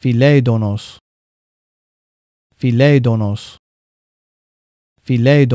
Philae donos. Philae